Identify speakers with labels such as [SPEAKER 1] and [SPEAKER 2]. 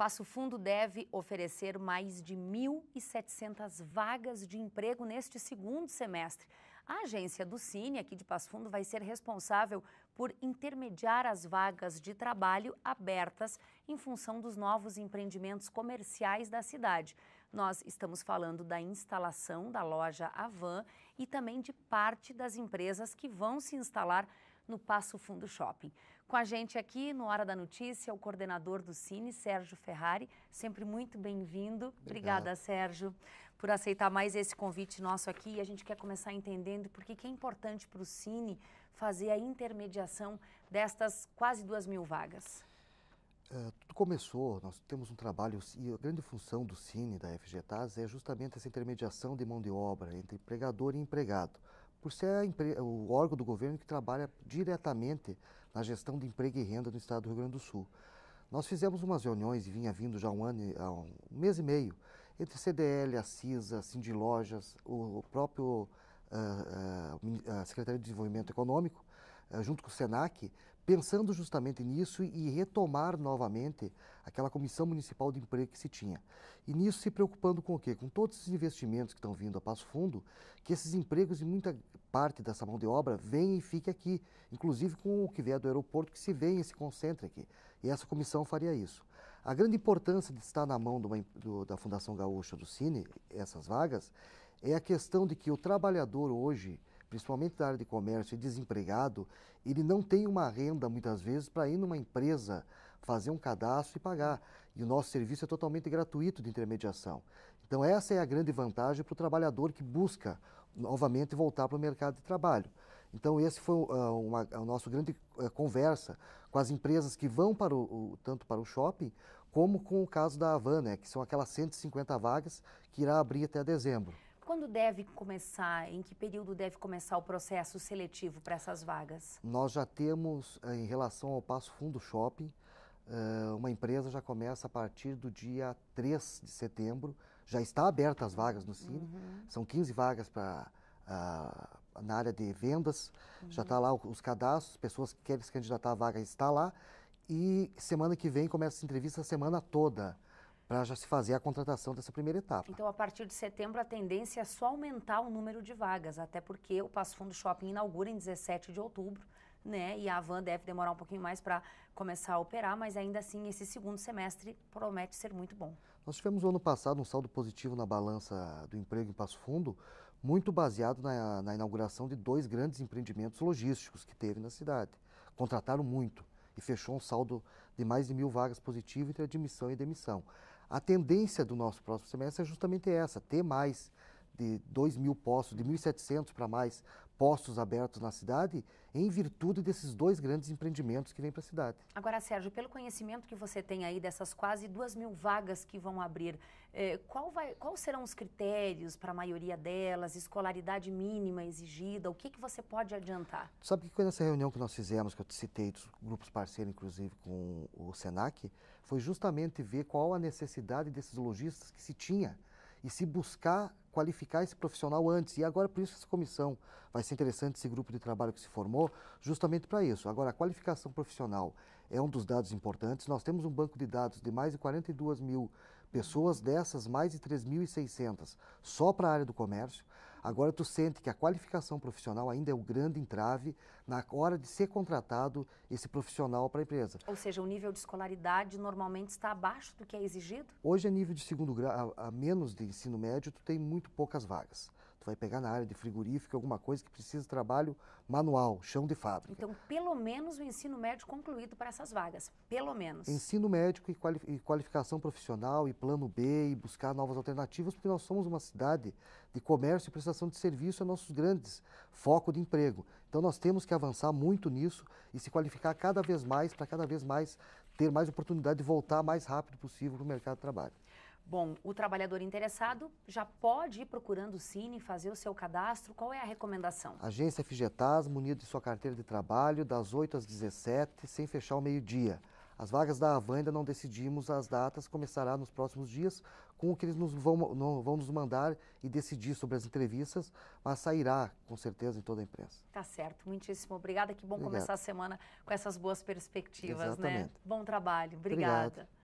[SPEAKER 1] Passo Fundo deve oferecer mais de 1.700 vagas de emprego neste segundo semestre. A agência do Cine, aqui de Passo Fundo, vai ser responsável por intermediar as vagas de trabalho abertas em função dos novos empreendimentos comerciais da cidade. Nós estamos falando da instalação da loja Avan e também de parte das empresas que vão se instalar no Passo Fundo Shopping. Com a gente aqui no Hora da Notícia, o coordenador do Cine, Sérgio Ferrari. Sempre muito bem-vindo. Obrigada, Sérgio, por aceitar mais esse convite nosso aqui. E a gente quer começar entendendo por que é importante para o Cine fazer a intermediação destas quase duas mil vagas.
[SPEAKER 2] É, tudo começou, nós temos um trabalho, e a grande função do Cine, da FGTAS, é justamente essa intermediação de mão de obra entre empregador e empregado por ser o órgão do governo que trabalha diretamente na gestão de emprego e renda no estado do Rio Grande do Sul. Nós fizemos umas reuniões, e vinha vindo já um ano, um mês e meio, entre CDL, a CISA, Cindy Lojas, o próprio uh, uh, Secretaria de Desenvolvimento Econômico, uh, junto com o SENAC, pensando justamente nisso e retomar novamente aquela comissão municipal de emprego que se tinha. E nisso se preocupando com o quê? Com todos esses investimentos que estão vindo a Passo Fundo, que esses empregos e muita parte dessa mão de obra venha e fique aqui, inclusive com o que vier do aeroporto, que se venha e se concentre aqui. E essa comissão faria isso. A grande importância de estar na mão uma, do, da Fundação Gaúcha do Cine, essas vagas, é a questão de que o trabalhador hoje, principalmente da área de comércio e desempregado, ele não tem uma renda muitas vezes para ir numa empresa fazer um cadastro e pagar. E o nosso serviço é totalmente gratuito de intermediação. Então essa é a grande vantagem para o trabalhador que busca novamente voltar para o mercado de trabalho. Então esse foi uh, uma, a nossa grande uh, conversa com as empresas que vão para o, o, tanto para o shopping como com o caso da Havan, né, que são aquelas 150 vagas que irá abrir até dezembro
[SPEAKER 1] quando deve começar, em que período deve começar o processo seletivo para essas vagas?
[SPEAKER 2] Nós já temos, eh, em relação ao Passo Fundo Shopping, eh, uma empresa já começa a partir do dia 3 de setembro, já está aberta as vagas no Cine, uhum. são 15 vagas para na área de vendas, uhum. já está lá os cadastros, pessoas que querem se candidatar à vaga está lá, e semana que vem começa a entrevista a semana toda para já se fazer a contratação dessa primeira etapa.
[SPEAKER 1] Então, a partir de setembro, a tendência é só aumentar o número de vagas, até porque o Passo Fundo Shopping inaugura em 17 de outubro, né? E a van deve demorar um pouquinho mais para começar a operar, mas ainda assim, esse segundo semestre promete ser muito bom.
[SPEAKER 2] Nós tivemos no ano passado um saldo positivo na balança do emprego em Passo Fundo, muito baseado na, na inauguração de dois grandes empreendimentos logísticos que teve na cidade. Contrataram muito e fechou um saldo de mais de mil vagas positivo entre admissão e demissão. A tendência do nosso próximo semestre é justamente essa, ter mais de 2 mil postos, de 1.700 para mais, postos abertos na cidade em virtude desses dois grandes empreendimentos que vêm para a cidade.
[SPEAKER 1] Agora, Sérgio, pelo conhecimento que você tem aí dessas quase duas mil vagas que vão abrir, eh, qual, vai, qual serão os critérios para a maioria delas, escolaridade mínima exigida, o que, que você pode adiantar?
[SPEAKER 2] Sabe que nessa reunião que nós fizemos, que eu te citei, dos grupos parceiros, inclusive com o SENAC, foi justamente ver qual a necessidade desses lojistas que se tinha e se buscar qualificar esse profissional antes. E agora, por isso, essa comissão vai ser interessante, esse grupo de trabalho que se formou, justamente para isso. Agora, a qualificação profissional é um dos dados importantes. Nós temos um banco de dados de mais de 42 mil pessoas, dessas, mais de 3.600 só para a área do comércio. Agora tu sente que a qualificação profissional ainda é o grande entrave na hora de ser contratado esse profissional para a empresa.
[SPEAKER 1] Ou seja, o nível de escolaridade normalmente está abaixo do que é exigido?
[SPEAKER 2] Hoje a nível de segundo grau, a, a menos de ensino médio, tu tem muito poucas vagas. Tu vai pegar na área de frigorífico alguma coisa que precisa de trabalho manual, chão de fábrica.
[SPEAKER 1] Então, pelo menos o ensino médio concluído para essas vagas, pelo menos. Ensino
[SPEAKER 2] médico e, qualificação profissional e plano B e buscar novas alternativas, porque nós somos uma cidade de comércio e prestação de serviço, é nosso grandes foco de emprego. Então, nós temos que avançar muito nisso e se qualificar cada vez mais para cada vez mais ter mais oportunidade de voltar mais rápido possível para o mercado de trabalho.
[SPEAKER 1] Bom, o trabalhador interessado já pode ir procurando o Cine, fazer o seu cadastro. Qual é a recomendação?
[SPEAKER 2] Agência Figetas, munido de sua carteira de trabalho, das 8 às 17, sem fechar o meio-dia. As vagas da Havan ainda não decidimos as datas, começará nos próximos dias, com o que eles nos vão, não, vão nos mandar e decidir sobre as entrevistas, mas sairá com certeza em toda a imprensa.
[SPEAKER 1] Tá certo, muitíssimo obrigada. Que bom Obrigado. começar a semana com essas boas perspectivas, né? Exatamente. né? Bom trabalho, obrigada. Obrigado.